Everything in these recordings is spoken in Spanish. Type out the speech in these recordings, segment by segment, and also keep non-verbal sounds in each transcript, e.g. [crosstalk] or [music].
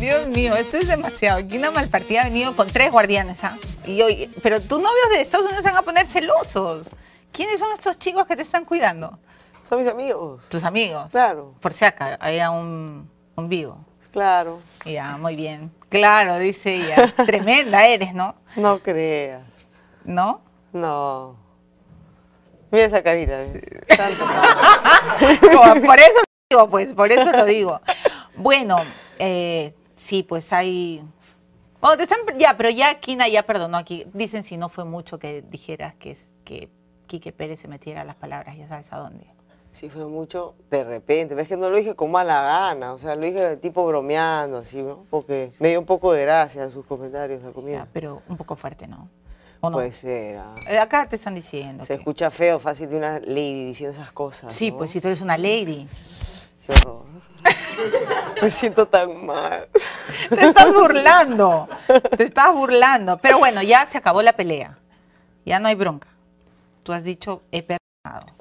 Dios mío, esto es demasiado. Aquí una malpartida ha venido con tres guardianes, ¿ah? Y hoy, pero tus novios de Estados Unidos se van a poner celosos. ¿Quiénes son estos chicos que te están cuidando? Son mis amigos. Tus amigos. Claro. Por si acá hay un, un vivo. Claro. Ya, ah, muy bien. Claro, dice ella. [laughs] Tremenda eres, ¿no? No creas. ¿No? No. Mira esa carita. ¿eh? [laughs] por eso lo digo, pues, por eso lo digo. Bueno, eh, sí, pues hay... Bueno, ya, pero ya Kina ya perdonó aquí. Dicen si no fue mucho que dijeras que, que Quique Pérez se metiera las palabras, ya sabes a dónde sí fue mucho de repente. Ves que no lo dije con mala gana, o sea, lo dije tipo bromeando, así, ¿no? Porque me dio un poco de gracia en sus comentarios la comida pero un poco fuerte, ¿no? ¿O ah. eh, Acá te están diciendo. Se escucha feo, fácil de una lady diciendo esas cosas. Sí, pues si tú eres una lady. [laughs] me siento tan mal. Te estás burlando. Te estás burlando. Pero bueno, ya se acabó la pelea. Ya no hay bronca. Tú has dicho, he perdonado.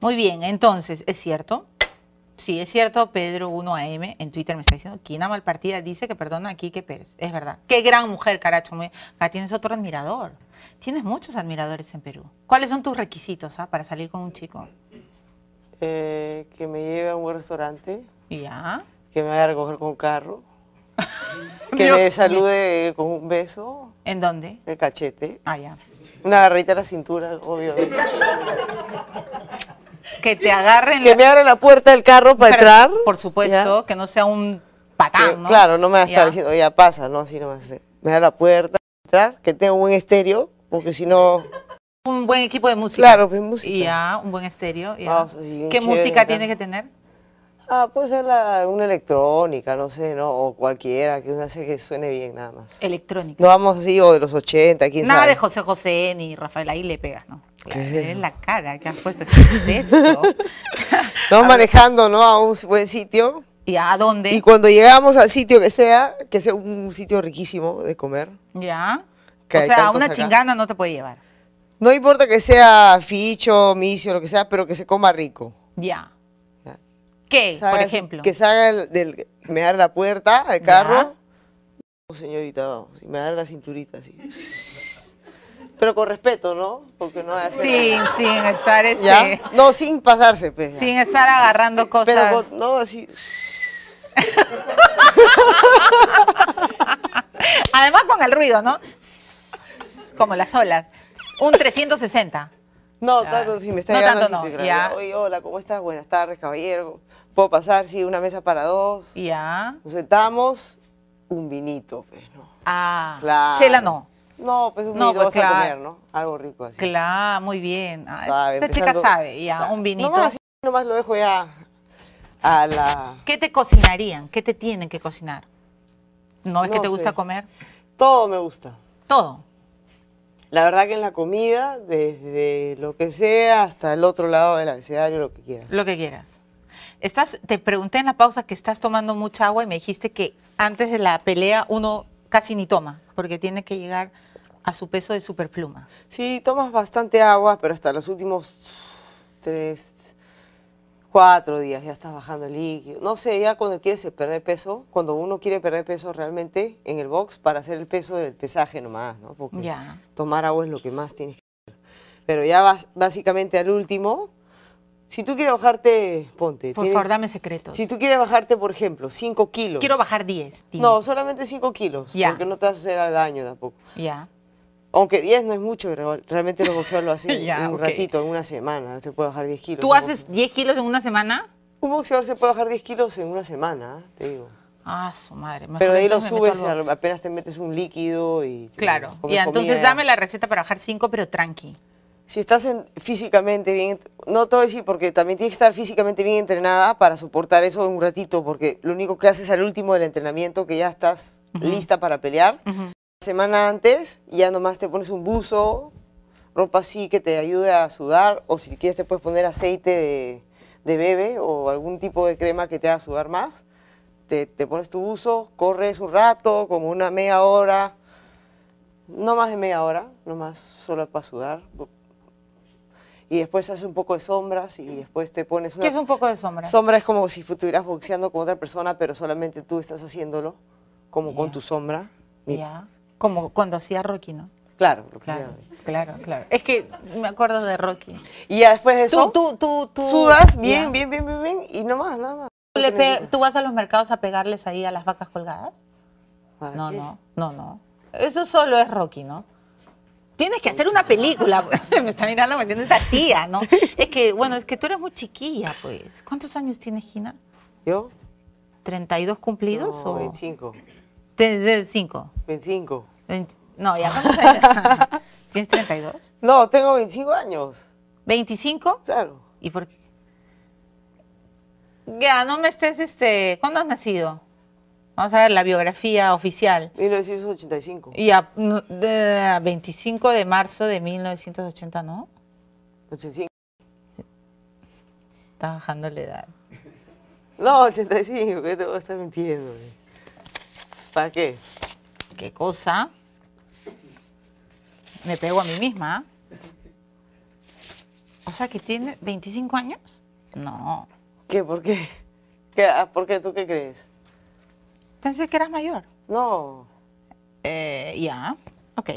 Muy bien, entonces, ¿es cierto? Sí, es cierto, Pedro 1AM en Twitter me está diciendo, mal partida, dice que perdona a Quique Pérez. Es verdad. Qué gran mujer, caracho. Muy... Acá tienes otro admirador. Tienes muchos admiradores en Perú. ¿Cuáles son tus requisitos ah, para salir con un chico? Eh, que me lleve a un buen restaurante. Ya. Que me vaya a recoger con carro. [laughs] que me salude con un beso. ¿En dónde? El cachete. Ah, ya. Una garrita a la cintura, obvio. [laughs] que te agarren. Que me abran la puerta del carro para entrar. Por supuesto, que no sea un patán, ¿no? Claro, no me va a estar diciendo, ya pasa, no, así no me eh. Me da la puerta, para entrar, que tenga un buen estéreo, porque si no... Un buen equipo de música. Claro, pues, música. Y ya, un buen estéreo. ¿Qué música tiene que tener? Ah, puede ser una electrónica, no sé, ¿no? O cualquiera, que una que suene bien, nada más. Electrónica. No vamos así, o de los 80, quién sabe. Nada de José José ni Rafael, ahí le pegas, ¿no? ¿Qué es la cara que has puesto. ¿Qué es [laughs] manejando, ¿no? A un buen sitio. ¿Y a dónde? Y cuando llegamos al sitio que sea, que sea un sitio riquísimo de comer. Ya. o sea, una chingana no te puede llevar. No importa que sea ficho, micio, lo que sea, pero que se coma rico. Ya. ¿Qué, por ejemplo? Que salga del, me haga la puerta al carro. señorita, vamos. Y me haga la cinturita así. Pero con respeto, ¿no? Porque no es Sin, sin estar este, No, sin pasarse, pues. Sin estar agarrando cosas. Pero no, así... [laughs] Además con el ruido, ¿no? Como las olas. Un 360. No, tanto si me está no, tanto, ya. hola, ¿cómo estás? Buenas tardes, caballero. ¿Puedo pasar? Sí, una mesa para dos. Ya. Nos sentamos, un vinito, pues, ¿no? Ah, chela no. No, pues un vinito pues, comer, ¿no? Algo rico así. Claro, muy bien. esta chica sabe, ya, un vinito. No, así, nomás lo dejo ya a la... ¿Qué te cocinarían? ¿Qué te tienen que cocinar? ¿No es que te gusta comer? Todo me gusta. ¿Todo? La verdad que en la comida, desde lo que sea hasta el otro lado del abecedario, lo que quieras. Lo que quieras. Estás, te pregunté en la pausa que estás tomando mucha agua y me dijiste que antes de la pelea uno casi ni toma, porque tiene que llegar a su peso de superpluma. Sí, tomas bastante agua, pero hasta los últimos tres, cuatro días ya estás bajando el líquido. No sé, ya cuando quieres perder peso, cuando uno quiere perder peso realmente en el box para hacer el peso del pesaje nomás, ¿no? Porque ya. tomar agua es lo que más tienes que hacer. Pero ya vas básicamente al último. Si tú quieres bajarte, ponte. Por favor, dame secretos. Si tú quieres bajarte, por ejemplo, 5 kilos. Quiero bajar 10. No, solamente 5 kilos, ya. porque no te vas a hacer daño tampoco. Ya. Aunque 10 no es mucho, realmente los boxeadores lo hacen en [laughs] un ratito, en una semana, se puede bajar 10 kilos. ¿Tú haces 10 kilos en una semana? Un boxeador se puede bajar 10 kilos en una semana, te digo. Ah, su madre. Pero de ahí lo subes, apenas te metes un líquido y... Claro, y entonces dame la receta para bajar 5, pero tranqui. Si estás físicamente bien, no todo decir porque también tienes que estar físicamente bien entrenada para soportar eso en un ratito, porque lo único que haces al último del entrenamiento, que ya estás lista para pelear, semana antes ya nomás te pones un buzo, ropa así que te ayude a sudar o si quieres te puedes poner aceite de, bebé o algún tipo de crema que te haga sudar más. Te, pones tu buzo, corres un rato, como una media hora, no más de media hora, nomás solo para sudar. Y después haces un poco de sombras y después te pones una... ¿Qué es un poco de sombra? Sombra es como si estuvieras boxeando con otra persona, pero solamente tú estás haciéndolo, como con tu sombra. Como cuando hacía Rocky, ¿no? Claro, claro, claro, claro. Es que me acuerdo de Rocky. Y después de eso, tú, tú, tú, sudas bien, bien, bien, bien, bien, y no más, nada más. ¿Tú, vas a los mercados a pegarles ahí a las vacas colgadas? No, no, no, no. Eso solo es Rocky, ¿no? Tienes que hacer una película. [laughs] Pues. [laughs] me está mirando, me entiende tía, ¿no? [laughs] Es que, bueno, es que tú eres muy chiquilla, pues. ¿Cuántos años tienes, Gina? ¿Yo? ¿32 cumplidos o...? 25. 5 25. no, ya cuántos [laughs] ¿Tienes 32? No, tengo 25 años. ¿25? Claro. ¿Y por qué? Ya, no me estés, este, ¿cuándo has nacido? Vamos a ver la biografía oficial. 1985. Y a, de, 25 de marzo de 1980, ¿no? 85. Está bajando la edad. No, 85, que te voy a estar mintiendo. ¿Para qué? ¿Qué cosa? Me pego a mí misma. O sea, que tiene 25 años. No. ¿Qué? ¿Por qué? ¿Qué? Ah, por qué tú qué crees? Pensé que eras mayor. No. Eh, ya, ok.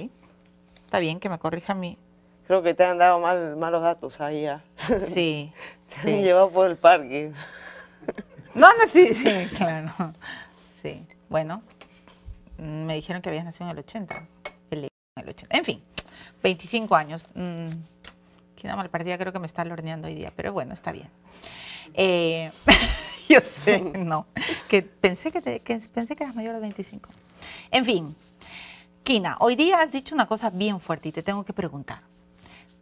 Está bien que me corrija mí. Creo que te han dado mal, malos datos ahí ya. ¿ah? Sí. [laughs] te han llevado por el parque. No, no, sí, sí, claro. Sí, bueno, Mm, me dijeron que habías nacido en el 80. en fin, 25 años. Mm, Quina Malpartida creo que me está lorneando hoy día, pero bueno, está bien. Eh, [laughs] yo sé, no, que pensé que, pensé que eras mayor de 25. En fin, Quina, hoy día has dicho una cosa bien fuerte y te tengo que preguntar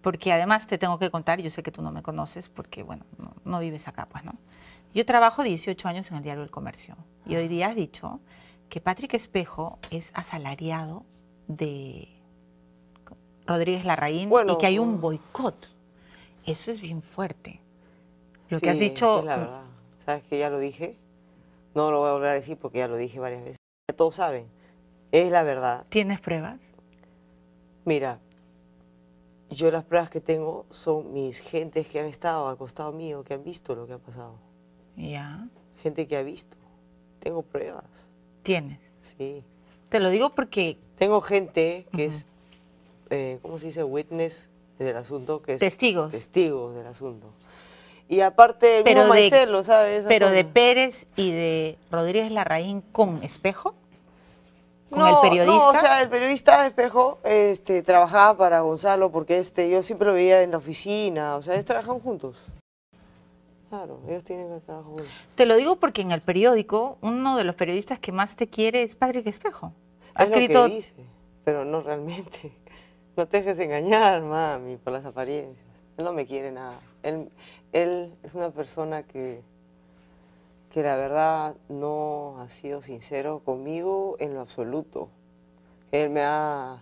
porque además te tengo que contar, yo sé que tú no me conoces porque, bueno, no, vives acá, pues, ¿no? Yo trabajo 18 años en el diario del Comercio y hoy día has dicho que Patrick Espejo es asalariado de Rodríguez Larraín y que hay un mm. boicot. Eso es bien fuerte. Lo que has dicho... Es la mm. verdad. ¿Sabes que ya lo dije? No lo voy a volver a decir porque ya lo dije varias veces. Ya todos saben. Es la verdad. ¿Tienes pruebas? Mira, yo las pruebas que tengo son mis gentes que han estado al costado mío, que han visto lo que ha pasado. Ya. Gente que ha visto. Tengo pruebas. Tienes. Sí. Te lo digo porque... Tengo gente que es, eh, ¿cómo se dice? Witness del asunto. Que es testigos. Testigos del asunto. Y aparte, el pero de, Marcelo, ¿sabes? Pero de Pérez y de Rodríguez Larraín con espejo. Con el periodista. No, o sea, el periodista espejo este, trabajaba para Gonzalo porque este, yo siempre lo veía en la oficina. O sea, ellos trabajaban juntos. Claro, ellos tienen que estar juntos. Te lo digo porque en el periódico, uno de los periodistas que más te quiere es Patrick Espejo. Ha escrito... lo dice, pero no realmente. [laughs] No te dejes engañar, mami, por las apariencias. Él no me quiere nada. Él, él es una persona que, que la verdad no ha sido sincero conmigo en lo absoluto. Él me ha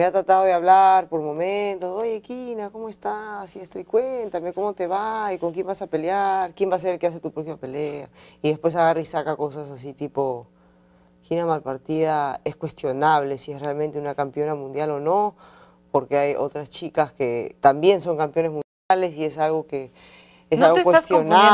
me ha tratado de hablar por momentos, oye, Kina, ¿cómo estás? Y estoy, cuéntame, ¿cómo te va? ¿Y con quién vas a pelear? ¿Quién va a ser el que hace tu próxima pelea? Y después agarra y saca cosas así tipo, Kina Malpartida es cuestionable si es realmente una campeona mundial o no, porque hay otras chicas que también son campeones mundiales y es algo que es ¿No algo te estás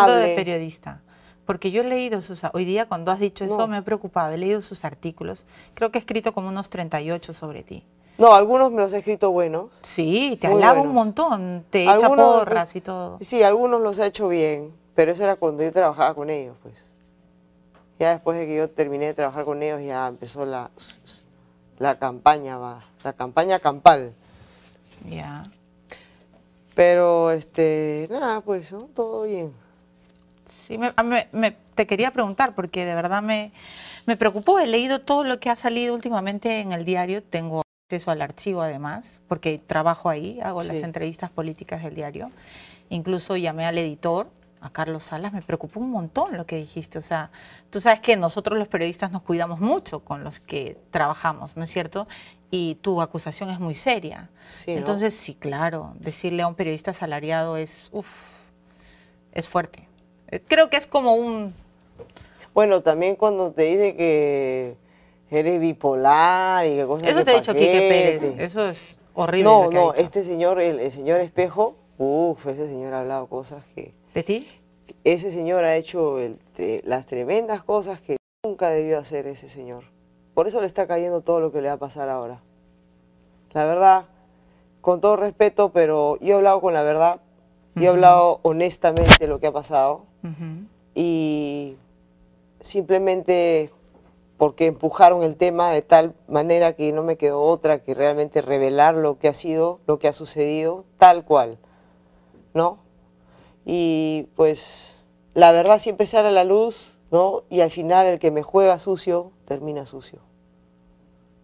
de periodista porque yo he leído sus, hoy día cuando has dicho eso me he preocupado, he leído sus artículos, creo que he escrito como unos 38 sobre ti. No, algunos me los he escrito bueno. Sí, te hablaba un montón, te echa porras y todo. Sí, algunos los he hecho bien, pero eso era cuando yo trabajaba con ellos, pues. Ya después de que yo terminé de trabajar con ellos, ya empezó la, la campaña, va, la campaña campal. Ya. Pero, este, nada, pues, ¿no? todo bien. Sí, me, me, te quería preguntar, porque de verdad me, me preocupó. He leído todo lo que ha salido últimamente en el diario. Tengo acceso al archivo además, porque trabajo ahí, hago las entrevistas políticas del diario. Incluso llamé al editor, a Carlos Salas, me preocupó un montón lo que dijiste. O sea, tú sabes que nosotros los periodistas nos cuidamos mucho con los que trabajamos, ¿no es cierto? Y tu acusación es muy seria. Sí, Entonces, sí, claro, decirle a un periodista asalariado es, uff, es fuerte. Eh, creo que es como un... Bueno, también cuando te dice que eres bipolar y qué cosas Eso te ha dicho Quique Pérez, eso es horrible. No, no, este señor, el, señor Espejo, uf, ese señor ha hablado cosas que... ¿De ti? Ese señor ha hecho las tremendas cosas que nunca debió hacer ese señor. Por eso le está cayendo todo lo que le va a pasar ahora. La verdad, con todo respeto, pero yo he hablado con la verdad, yo he hablado honestamente lo que ha pasado y simplemente porque empujaron el tema de tal manera que no me quedó otra que realmente revelar lo que ha sido, lo que ha sucedido, tal cual, ¿no? Y pues la verdad siempre sale a la luz, ¿no? Y al final el que me juega sucio termina sucio.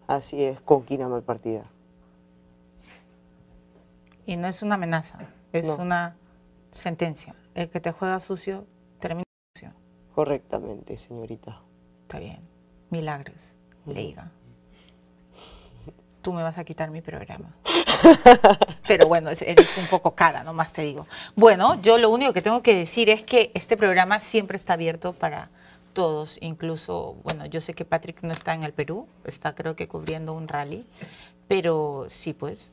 Así es, con quina mal partida. Y no es una amenaza, es una sentencia. El que te juega sucio termina sucio. Correctamente, señorita. Está bien. Milagros, Leiva, tú me vas a quitar mi programa. [laughs] Pero bueno, eres un poco cara, nomás te digo. Bueno, yo lo único que tengo que decir es que este programa siempre está abierto para todos, incluso, bueno, yo sé que Patrick no está en el Perú, está creo que cubriendo un rally, pero sí, pues,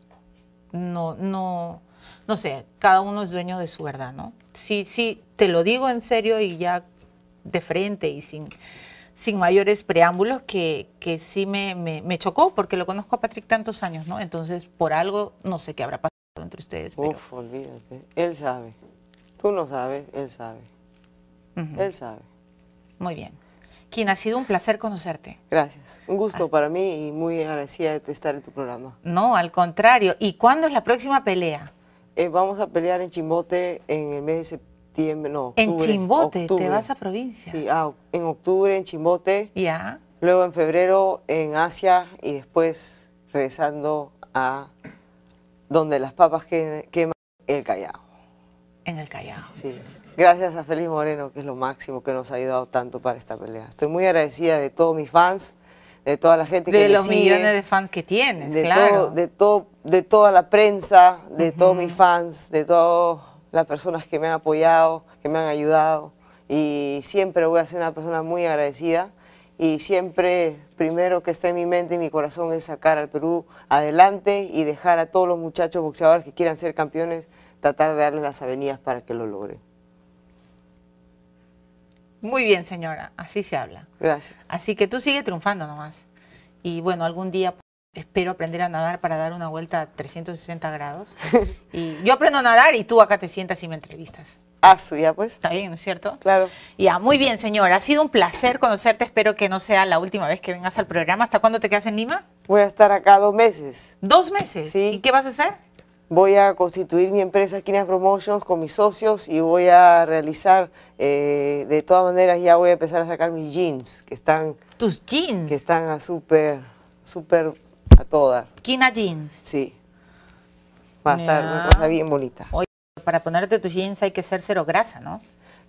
no, no, no sé, cada uno es dueño de su verdad, ¿no? Sí, sí, te lo digo en serio y ya de frente y sin sin mayores preámbulos, que, sí me, chocó, porque lo conozco a Patrick tantos años, ¿no? Entonces, por algo, no sé qué habrá pasado entre ustedes. Uf, olvídate. Él sabe. Tú no sabes, él sabe. Él sabe. Muy bien. Quien ha sido un placer conocerte. Gracias. Un gusto para mí y muy agradecida de estar en tu programa. No, al contrario. ¿Y cuándo es la próxima pelea? Eh, vamos a pelear en Chimbote en el mes de septiembre en Chimbote, te vas a provincia. Sí, ah, en octubre en Chimbote. Ya. Luego en febrero en Asia y después regresando a donde las papas queman el Callao. En el Callao. Sí. Gracias a Feliz Moreno, que es lo máximo que nos ha ayudado tanto para esta pelea. Estoy muy agradecida de todos mis fans, de toda la gente de que De los millones de fans que tienes, de claro. de, toda la prensa, de todos mis fans, de todo las personas que me han apoyado, que me han ayudado y siempre voy a ser una persona muy agradecida y siempre primero que está en mi mente y mi corazón es sacar al Perú adelante y dejar a todos los muchachos boxeadores que quieran ser campeones, tratar de darles las avenidas para que lo logren. Muy bien, señora, así se habla. Gracias. Así que tú sigue triunfando nomás. Y bueno, algún día espero aprender a nadar para dar una vuelta a 360 grados. [laughs] y yo aprendo a nadar y tú acá te sientas y me entrevistas. Ah, ya pues. Está bien, ¿no es cierto? Claro. Ya, muy bien, señor. Ha sido un placer conocerte. Espero que no sea la última vez que vengas al programa. ¿Hasta cuándo te quedas en Lima? Voy a estar acá dos meses. ¿Dos meses? Sí. ¿Y qué vas a hacer? Voy a constituir mi empresa Quinas Promotions con mis socios y voy a realizar, eh, de todas maneras, ya voy a empezar a sacar mis jeans que están... ¿Tus jeans? Que están a súper, súper a todas. Kina Jeans. Sí. Va a estar una cosa bien bonita. Oye, para ponerte tus jeans hay que ser cero grasa, ¿no?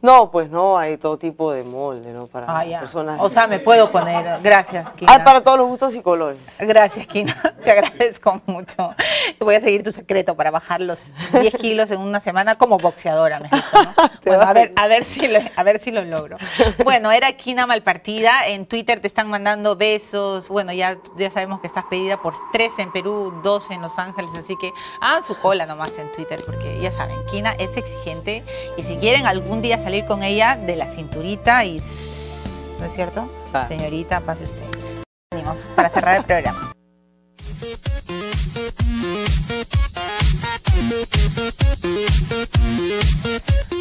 No, pues no, hay todo tipo de molde, ¿no? Para ah, personas. O sea, me puedo poner. Gracias, ah, Kina. Hay para todos los gustos y colores. Gracias, Kina. [laughs] Te agradezco mucho. Voy a seguir tu secreto para bajar los 10 kilos en una semana como boxeadora, me [laughs] Bueno, a ver, a ver, si lo, a ver si lo logro. Bueno, era Kina Malpartida. En Twitter te están mandando besos. Bueno, ya, ya sabemos que estás pedida por tres en Perú, dos en Los Ángeles. Así que hagan su cola nomás en Twitter, porque ya saben, Kina es exigente. Y si quieren algún día salir con ella de la cinturita y... ¿No es cierto? Ah. Señorita, pase usted. Venimos para cerrar el programa.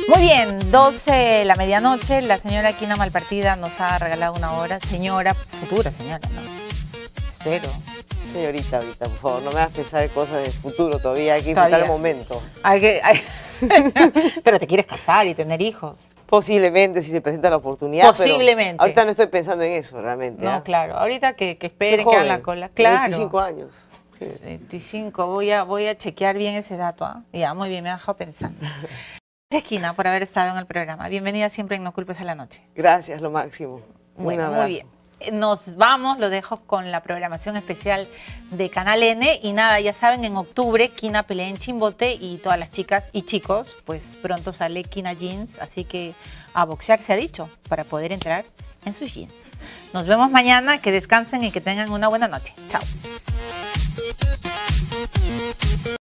Muy bien, 12 la medianoche, la señora Quina Malpartida nos ha regalado una hora. Señora, futura señora, Espero. Señorita, ahorita, por favor, no me hagas pensar cosas de futuro todavía, hay que disfrutar el momento. Hay que, [laughs] pero te quieres casar y tener hijos. Posiblemente, si se presenta la oportunidad. Posiblemente. ahorita no estoy pensando en eso, realmente. No, ¿ah? claro. Ahorita que, que esperen que hagan la cola. Claro. 25 años. 25, voy a, voy a chequear bien ese dato. ¿ah? Ya, muy bien, me ha dejado pensando. [laughs] Gracias, Esquina, por haber estado en el programa. Bienvenida siempre en No Culpes a la Noche. Gracias, lo máximo. Un abrazo. Muy bien nos vamos, lo dejo con la programación especial de Canal N. Y nada, ya saben, en octubre, Kina pelea en Chimbote y todas las chicas y chicos, pues pronto sale Kina Jeans. Así que a boxear se ha dicho para poder entrar en sus jeans. Nos vemos mañana, que descansen y que tengan una buena noche. Chao.